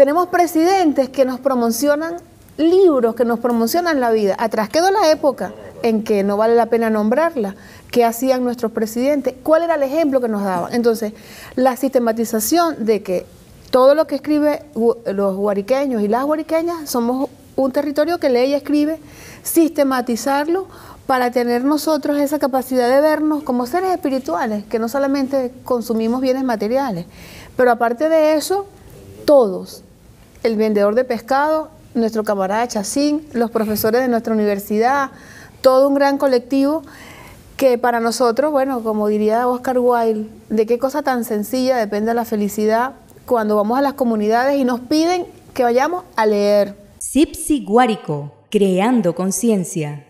Tenemos presidentes que nos promocionan libros, que nos promocionan la vida. Atrás quedó la época en que no vale la pena nombrarla, que hacían nuestros presidentes, cuál era el ejemplo que nos daban. Entonces, la sistematización de que todo lo que escribe los huariqueños y las huariqueñas somos un territorio que lee y escribe, sistematizarlo para tener nosotros esa capacidad de vernos como seres espirituales, que no solamente consumimos bienes materiales, pero aparte de eso, todos, el vendedor de pescado, nuestro camarada Chacín, los profesores de nuestra universidad, todo un gran colectivo que para nosotros, bueno, como diría Oscar Wilde, de qué cosa tan sencilla depende la felicidad cuando vamos a las comunidades y nos piden que vayamos a leer. Sipsi Guárico, creando conciencia.